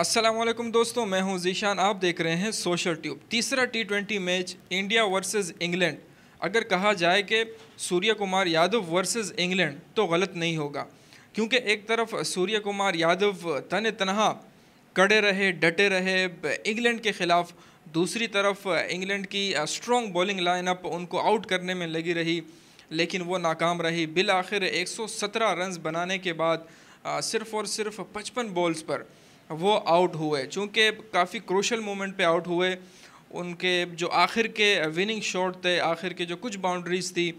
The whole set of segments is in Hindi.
असलम दोस्तों मैं हूं जीशान आप देख रहे हैं सोशल ट्यूब तीसरा T twenty match India versus England अगर कहा जाए कि सूर्य कुमार यादव वर्सेस इंग्लैंड तो गलत नहीं होगा क्योंकि एक तरफ सूर्य कुमार यादव तन तनहा कड़े रहे डटे रहे इंग्लैंड के ख़िलाफ़ दूसरी तरफ इंग्लैंड की स्ट्रॉन्ग बॉलिंग लाइनअप उनको आउट करने में लगी रही लेकिन वो नाकाम रही बिल आखिर 117 रन बनाने के बाद सिर्फ़ और सिर्फ पचपन बॉल्स पर वो आउट हुए चूँकि काफ़ी क्रोशल मोमेंट पे आउट हुए उनके जो आखिर के विनिंग शॉट थे आखिर के जो कुछ बाउंड्रीज थी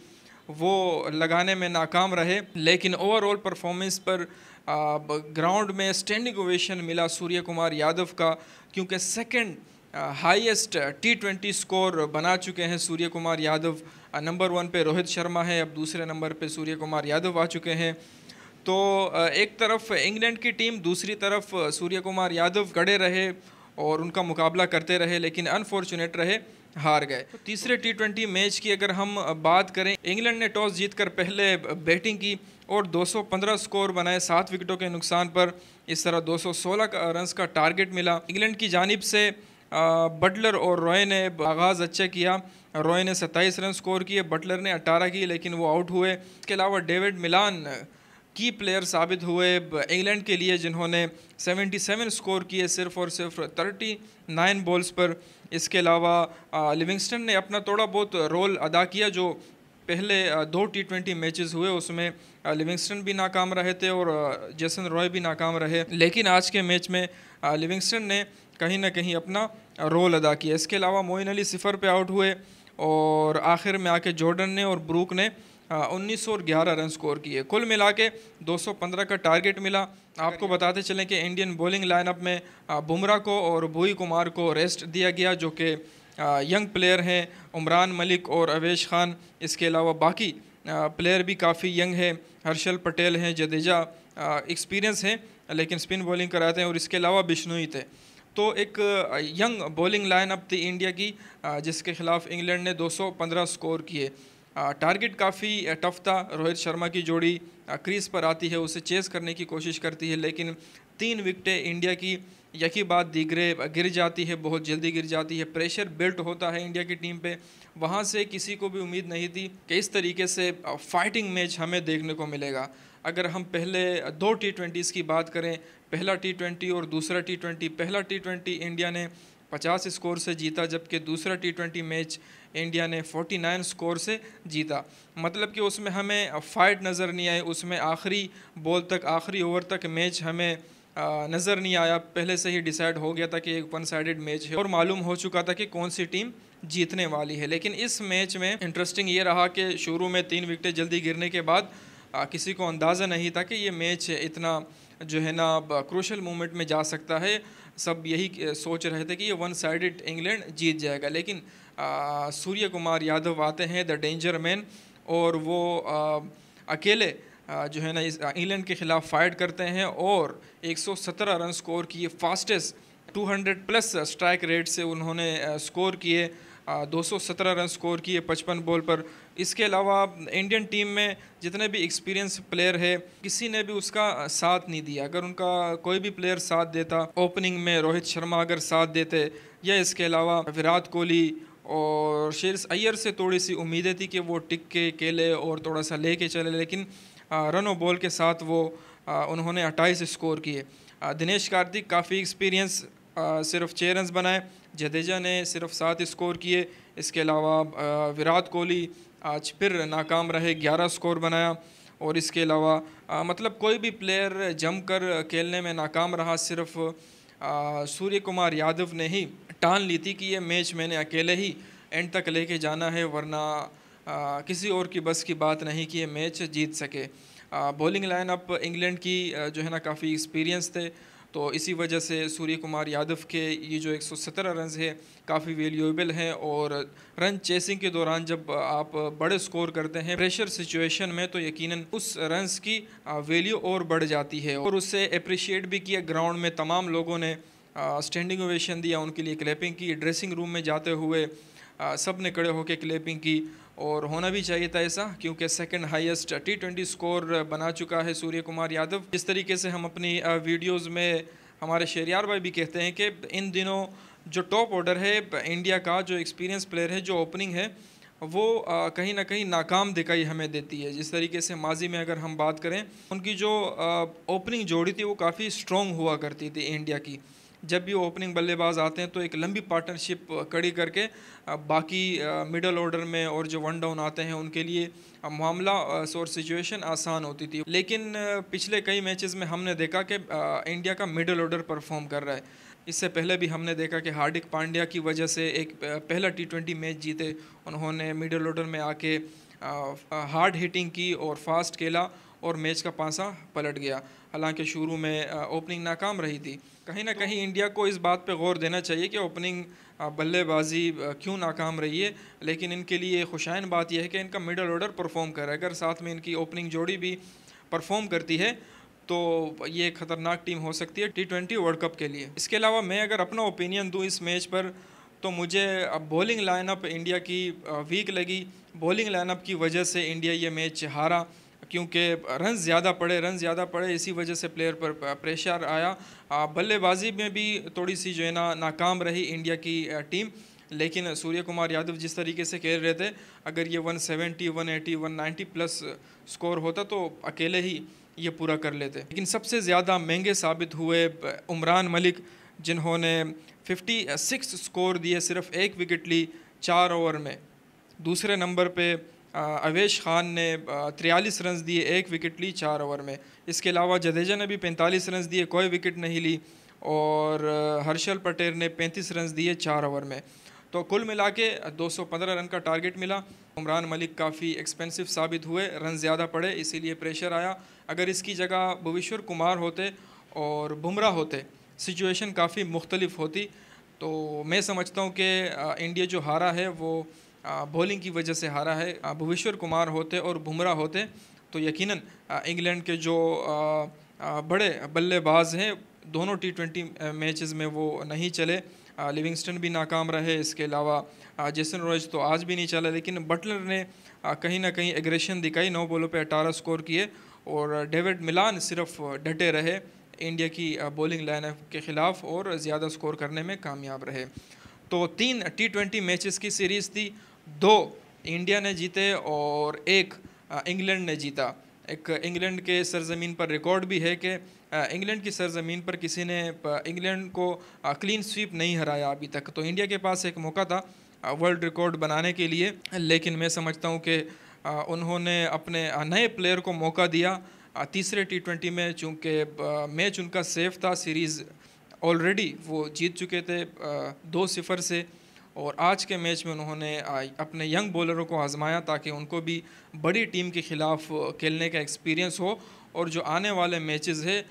वो लगाने में नाकाम रहे लेकिन ओवरऑल परफॉर्मेंस पर ग्राउंड में स्टैंडिंग ओवेशन मिला सूर्य कुमार यादव का क्योंकि second highest T twenty score बना चुके हैं सूर्य कुमार यादव नंबर वन पे रोहित शर्मा है अब दूसरे नंबर पे सूर्य कुमार यादव आ चुके हैं तो एक तरफ इंग्लैंड की टीम दूसरी तरफ सूर्य कुमार यादव कड़े रहे और उनका मुकाबला करते रहे लेकिन अनफॉर्चुनेट रहे हार गए तो तीसरे टी ट्वेंटी मैच की अगर हम बात करें इंग्लैंड ने टॉस जीतकर पहले बैटिंग की और 215 स्कोर बनाए सात विकेटों के नुकसान पर इस तरह 216 रन का टारगेट मिला इंग्लैंड की जानब से बटलर और रॉय ने आगाज़ अच्छा किया रॉय ने 27 रन स्कोर किए बटलर ने 18 की लेकिन वो आउट हुए इसके अलावा डेविड मिलान की प्लेयर साबित हुए इंग्लैंड के लिए जिन्होंने 77 स्कोर किए सिर्फ और सिर्फ 39 बॉल्स पर इसके अलावा लिविंगस्टन ने अपना थोड़ा बहुत रोल अदा किया जो पहले दो टी ट्वेंटी मैचेज हुए उसमें लिविंगस्टन भी नाकाम रहे थे और जेसन रॉय भी नाकाम रहे लेकिन आज के मैच में लिविंगस्टन ने कहीं ना कहीं अपना रोल अदा किया इसके अलावा मोइन अली सिफर पे आउट हुए और आखिर में आके जॉर्डन ने और ब्रूक ने हाँ, उन्नीस और ग्यारह रन स्कोर किए कुल मिला के दो का टारगेट मिला आपको बताते चलें कि इंडियन बॉलिंग लाइनअप में हाँ, बुमराह को और भूई कुमार को रेस्ट दिया गया जो कि हाँ, यंग प्लेयर हैं उमरान मलिक और अवेश खान इसके अलावा बाकी प्लेयर भी काफ़ी यंग हैं हर्षल पटेल हैं जडेजा एक्सपीरियंस हैं लेकिन स्पिन बॉलिंग कराते हैं और इसके अलावा बिश्नोई थे तो एक यंग बॉलिंग लाइनअप थी इंडिया की जिसके खिलाफ इंग्लैंड ने 215 स्कोर किए टारगेट काफ़ी टफ था रोहित शर्मा की जोड़ी क्रीज पर आती है उसे चेस करने की कोशिश करती है लेकिन तीन विकटें इंडिया की यकी बात दिगरे गिर जाती है बहुत जल्दी गिर जाती है प्रेशर बिल्ट होता है इंडिया की टीम पे वहाँ से किसी को भी उम्मीद नहीं थी कि इस तरीके से फाइटिंग मैच हमें देखने को मिलेगा अगर हम पहले दो टी ट्वेंटीज़ की बात करें पहला टी ट्वेंटी और दूसरा टी ट्वेंटी पहला टी ट्वेंटी इंडिया ने पचास स्कोर से जीता जबकि दूसरा टी ट्वेंटी मैच इंडिया ने नाइन स्कोर से जीता मतलब कि उसमें हमें फाइट नज़र नहीं आई उसमें आखिरी बॉल तक आखिरी ओवर तक मैच हमें नज़र नहीं आया पहले से ही डिसाइड हो गया था कि एक वन साइडेड मैच है और मालूम हो चुका था कि कौन सी टीम जीतने वाली है लेकिन इस मैच में इंटरेस्टिंग ये रहा कि शुरू में तीन विकटें जल्दी गिरने के बाद किसी को अंदाज़ा नहीं था कि ये मैच इतना जो है ना क्रोशल मोमेंट में जा सकता है सब यही सोच रहे थे कि ये वन साइडेड इंग्लैंड जीत जाएगा लेकिन सूर्य कुमार यादव आते हैं द डेंजर मैन और वो आ, अकेले आ, जो है ना इस इंग्लैंड के ख़िलाफ़ फाइट करते हैं और 117 रन स्कोर किए फास्टेस्ट 200 प्लस स्ट्राइक रेट से उन्होंने स्कोर किए 217 रन स्कोर किए 55 बॉल पर इसके अलावा इंडियन टीम में जितने भी एक्सपीरियंस प्लेयर है किसी ने भी उसका साथ नहीं दिया अगर उनका कोई भी प्लेयर साथ देता ओपनिंग में रोहित शर्मा अगर साथ देते या इसके अलावा विराट कोहली और शेर अय्यर से थोड़ी सी उम्मीदें थी कि वो टिक के केले और थोड़ा सा ले के चले लेकिन रन और बॉल के साथ वो उन्होंने अट्ठाईस स्कोर किए दिनेश कार्तिक काफ़ी एक्सपीरियंस सिर्फ छः रन बनाए जडेजा ने सिर्फ सात स्कोर किए इसके अलावा विराट कोहली आज फिर नाकाम रहे ग्यारह स्कोर बनाया और इसके अलावा मतलब कोई भी प्लेयर जमकर खेलने में नाकाम रहा सिर्फ सूर्य कुमार यादव ने ही टान ली थी कि ये मैच मैंने अकेले ही एंड तक लेके जाना है वरना आ, किसी और की बस की बात नहीं कि ये मैच जीत सके बॉलिंग लाइनअप इंग्लैंड की जो है ना काफ़ी एक्सपीरियंस थे तो इसी वजह से सूर्य कुमार यादव के ये जो 117 रन है काफ़ी वैल्यूएबल हैं और रन चेसिंग के दौरान जब आप बड़े स्कोर करते हैं प्रेशर सिचुएशन में तो यकीनन उस रन की वैल्यू और बढ़ जाती है और उससे अप्रिशिएट भी किया ग्राउंड में तमाम लोगों ने स्टैंडिंग ओवेशन दिया उनके लिए क्लैपिंग की ड्रेसिंग रूम में जाते हुए सब ने खड़े होकर क्लैपिंग की और होना भी चाहिए था ऐसा क्योंकि second highest T twenty score बना चुका है सूर्य कुमार यादव जिस तरीके से हम अपनी वीडियोस में हमारे शेरियार भाई भी कहते हैं कि इन दिनों जो टॉप ऑर्डर है इंडिया का जो एक्सपीरियंस प्लेयर है जो ओपनिंग है वो कहीं ना कहीं नाकाम दिखाई हमें देती है जिस तरीके से माजी में अगर हम बात करें उनकी जो ओपनिंग जोड़ी थी वो काफ़ी स्ट्रॉन्ग हुआ करती थी इंडिया की जब भी ओपनिंग बल्लेबाज आते हैं तो एक लंबी पार्टनरशिप कड़ी करके बाकी मिडल ऑर्डर में और जो वन डाउन आते हैं उनके लिए मामला और सिचुएशन आसान होती थी लेकिन पिछले कई मैचेस में हमने देखा कि इंडिया का मिडल ऑर्डर परफॉर्म कर रहा है इससे पहले भी हमने देखा कि हार्दिक पांड्या की वजह से एक पहला टी मैच जीते उन्होंने मिडल ऑर्डर में आके हार्ड हिटिंग की और फास्ट खेला और मैच का पासा पलट गया हालांकि शुरू में ओपनिंग नाकाम रही थी कहीं ना कहीं इंडिया को इस बात पर गौर देना चाहिए कि ओपनिंग बल्लेबाजी क्यों नाकाम रही है लेकिन इनके लिए खुशाइन बात यह है कि इनका मिडल ऑर्डर परफॉर्म कर रहा है अगर साथ में इनकी ओपनिंग जोड़ी भी परफॉर्म करती है तो ये ख़तरनाक टीम हो सकती है टी ट्वेंटी वर्ल्ड कप के लिए इसके अलावा मैं अगर अपना ओपिनियन दूँ इस मैच पर तो मुझे अब बॉलिंग लाइनअप इंडिया की वीक लगी बॉलिंग लाइनअप की वजह से इंडिया ये मैच हारा क्योंकि रन ज़्यादा पड़े रन ज़्यादा पड़े इसी वजह से प्लेयर पर प्रेशर आया बल्लेबाजी में भी थोड़ी सी जो है ना नाकाम रही इंडिया की टीम लेकिन सूर्य कुमार यादव जिस तरीके से खेल रहे थे अगर ये 170, 180, 190 प्लस स्कोर होता तो अकेले ही ये पूरा कर लेते लेकिन सबसे ज़्यादा महंगे साबित हुए उमरान मलिक जिन्होंने 56 स्कोर दिए सिर्फ एक विकेट ली चार ओवर में दूसरे नंबर पे अवेश खान ने तिरयालीस रन दिए एक विकेट ली चार ओवर में इसके अलावा जडेजा ने भी पैंतालीस रन दिए कोई विकेट नहीं ली और हर्षल पटेल ने पैंतीस रन दिए चार ओवर में तो कुल मिला के दो रन का टारगेट मिला उमरान मलिक काफ़ी एक्सपेंसिव साबित हुए रन ज़्यादा पड़े इसीलिए प्रेशर आया अगर इसकी जगह भुवेश्वर कुमार होते और बुमराह होते सिचुएशन काफ़ी मुख्तलिफ होती तो मैं समझता हूँ कि इंडिया जो हारा है वो बॉलिंग की वजह से हारा है भुवेश्वर कुमार होते और बुमराह होते तो यकीनन इंग्लैंड के जो बड़े बल्लेबाज हैं दोनों टी ट्वेंटी मैचज़ में वो नहीं चले लिविंगस्टन भी नाकाम रहे इसके अलावा जेसन रॉयज तो आज भी नहीं चला लेकिन बटलर ने कहीं ना कहीं एग्रेशन दिखाई नौ बॉलों पे अठारह स्कोर किए और डेविड मिलान सिर्फ डटे रहे इंडिया की बॉलिंग लाइनअप के ख़िलाफ़ और ज़्यादा स्कोर करने में कामयाब रहे तो तीन टी ट्वेंटी मैचज़ की सीरीज़ थी दो इंडिया ने जीते और एक इंग्लैंड ने जीता एक इंग्लैंड के सरजमीन पर रिकॉर्ड भी है कि इंग्लैंड की सरजमीन पर किसी ने इंग्लैंड को क्लीन स्वीप नहीं हराया अभी तक तो इंडिया के पास एक मौका था वर्ल्ड रिकॉर्ड बनाने के लिए लेकिन मैं समझता हूँ कि उन्होंने अपने नए प्लेयर को मौका दिया तीसरे टी ट्वेंटी में चूँकि मैच उनका सेफ था सीरीज़ ऑलरेडी वो जीत चुके थे दो सिफर से और आज के मैच में उन्होंने अपने यंग बॉलरों को आजमाया ताकि उनको भी बड़ी टीम के ख़िलाफ़ खेलने का एक्सपीरियंस हो और जो आने वाले मैचेस है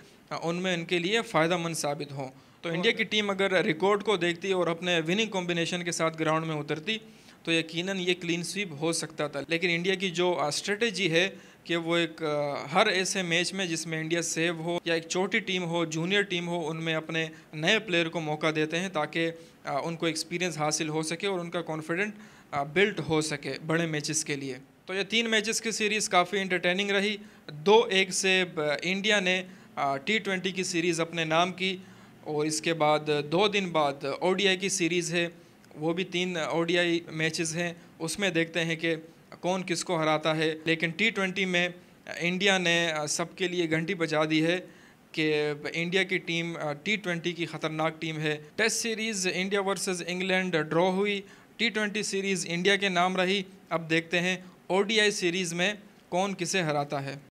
उनमें इनके लिए फ़ायदा मंद साबित हों तो इंडिया की टीम अगर रिकॉर्ड को देखती और अपने विनिंग कॉम्बिनेशन के साथ ग्राउंड में उतरती तो यकीनन ये क्लीन स्वीप हो सकता था लेकिन इंडिया की जो स्ट्रेटेजी है कि वो एक हर ऐसे मैच में जिसमें इंडिया सेव हो या एक छोटी टीम हो जूनियर टीम हो उनमें अपने नए प्लेयर को मौका देते हैं ताकि उनको एक्सपीरियंस हासिल हो सके और उनका कॉन्फिडेंट बिल्ट हो सके बड़े मैचेस के लिए तो ये तीन मैचेस की सीरीज़ काफ़ी इंटरटेनिंग रही दो एक से इंडिया ने टी ट्वेंटी की सीरीज़ अपने नाम की और इसके बाद दो दिन बाद ओ की सीरीज़ है वो भी तीन ओ डी मैचेस हैं उसमें देखते हैं कि कौन किसको हराता है लेकिन टी में इंडिया ने सबके लिए घंटी बजा दी है कि इंडिया की टीम टी ट्वेंटी की ख़तरनाक टीम है test series India versus England draw हुई टी ट्वेंटी सीरीज़ इंडिया के नाम रही अब देखते हैं ओ सीरीज़ में कौन किसे हराता है